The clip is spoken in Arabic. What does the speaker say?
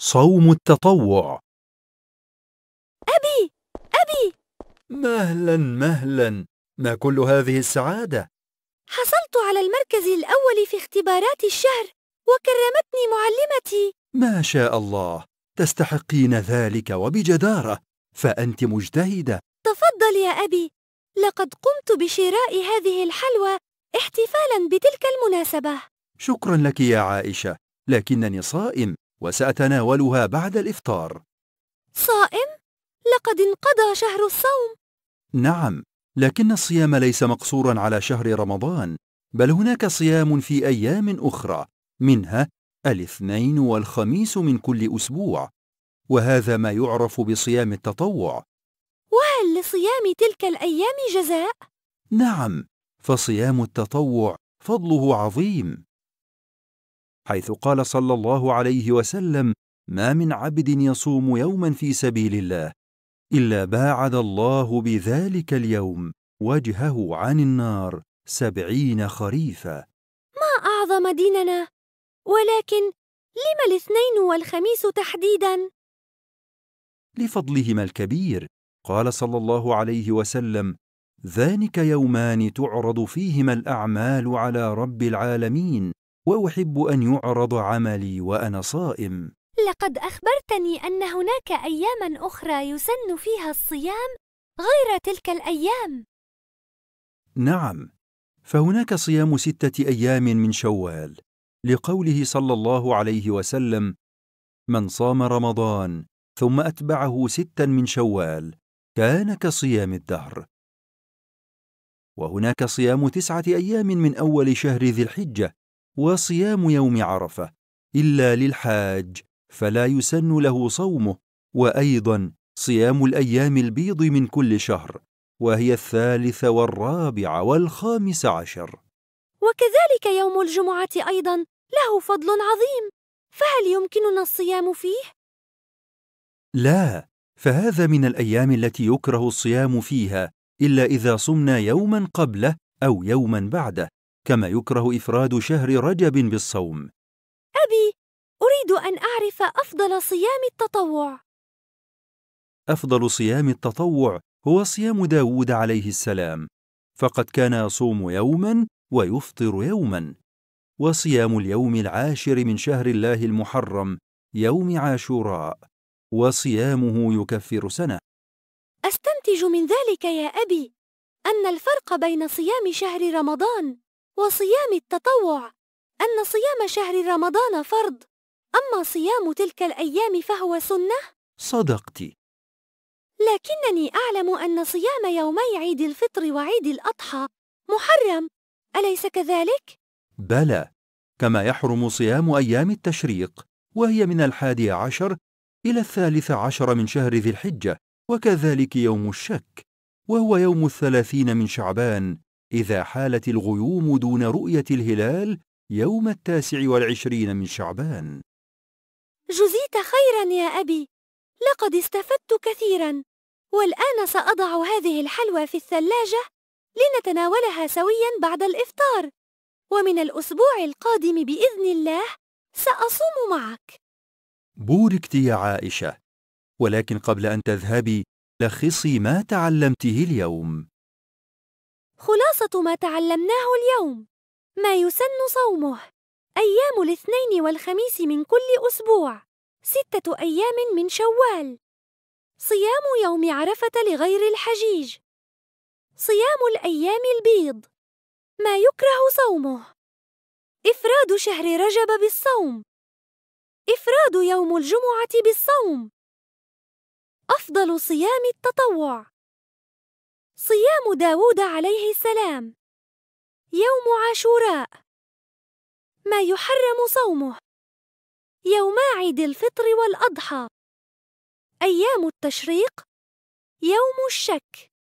صوم التطوع أبي أبي مهلا مهلا ما كل هذه السعادة؟ حصلت على المركز الأول في اختبارات الشهر وكرمتني معلمتي ما شاء الله تستحقين ذلك وبجدارة فأنت مجتهدة تفضل يا أبي لقد قمت بشراء هذه الحلوى احتفالا بتلك المناسبة شكرا لك يا عائشة لكنني صائم وسأتناولها بعد الإفطار صائم؟ لقد انقضى شهر الصوم نعم لكن الصيام ليس مقصورا على شهر رمضان بل هناك صيام في أيام أخرى منها الاثنين والخميس من كل أسبوع وهذا ما يعرف بصيام التطوع وهل لصيام تلك الأيام جزاء؟ نعم فصيام التطوع فضله عظيم حيث قال صلى الله عليه وسلم ما من عبد يصوم يوما في سبيل الله الا باعد الله بذلك اليوم وجهه عن النار سبعين خريفا ما اعظم ديننا ولكن لم الاثنين والخميس تحديدا لفضلهما الكبير قال صلى الله عليه وسلم ذلك يومان تعرض فيهما الاعمال على رب العالمين وأحب أن يعرض عملي وأنا صائم لقد أخبرتني أن هناك أياماً أخرى يسن فيها الصيام غير تلك الأيام نعم فهناك صيام ستة أيام من شوال لقوله صلى الله عليه وسلم من صام رمضان ثم أتبعه ستا من شوال كان كصيام الدهر وهناك صيام تسعة أيام من أول شهر ذي الحجة وصيام يوم عرفه الا للحاج فلا يسن له صومه وايضا صيام الايام البيض من كل شهر وهي الثالث والرابع والخامس عشر وكذلك يوم الجمعة أيضا له فضل عظيم فهل يمكننا الصيام فيه؟ لا فهذا من الأيام التي يكره الصيام فيها إلا إذا صمنا يوما قبله أو يوما بعده كما يكره إفراد شهر رجب بالصوم أبي أريد أن أعرف أفضل صيام التطوع أفضل صيام التطوع هو صيام داود عليه السلام فقد كان يصوم يوما ويفطر يوما وصيام اليوم العاشر من شهر الله المحرم يوم عاشوراء وصيامه يكفر سنة أستنتج من ذلك يا أبي أن الفرق بين صيام شهر رمضان وصيام التطوع أن صيام شهر رمضان فرض أما صيام تلك الأيام فهو سنة صدقت لكنني أعلم أن صيام يومي عيد الفطر وعيد الأضحى محرم أليس كذلك؟ بلى كما يحرم صيام أيام التشريق وهي من الحادي عشر إلى الثالث عشر من شهر ذي الحجة وكذلك يوم الشك وهو يوم الثلاثين من شعبان إذا حالت الغيوم دون رؤية الهلال يوم التاسع والعشرين من شعبان جزيت خيرا يا أبي لقد استفدت كثيرا والآن سأضع هذه الحلوى في الثلاجة لنتناولها سويا بعد الإفطار ومن الأسبوع القادم بإذن الله سأصوم معك بوركت يا عائشة ولكن قبل أن تذهبي لخصي ما تعلمته اليوم خلاصة ما تعلمناه اليوم ما يسن صومه أيام الاثنين والخميس من كل أسبوع ستة أيام من شوال صيام يوم عرفة لغير الحجيج صيام الأيام البيض ما يكره صومه إفراد شهر رجب بالصوم إفراد يوم الجمعة بالصوم أفضل صيام التطوع صيام داوود عليه السلام يوم عاشوراء ما يحرم صومه يوم عيد الفطر والأضحى أيام التشريق يوم الشك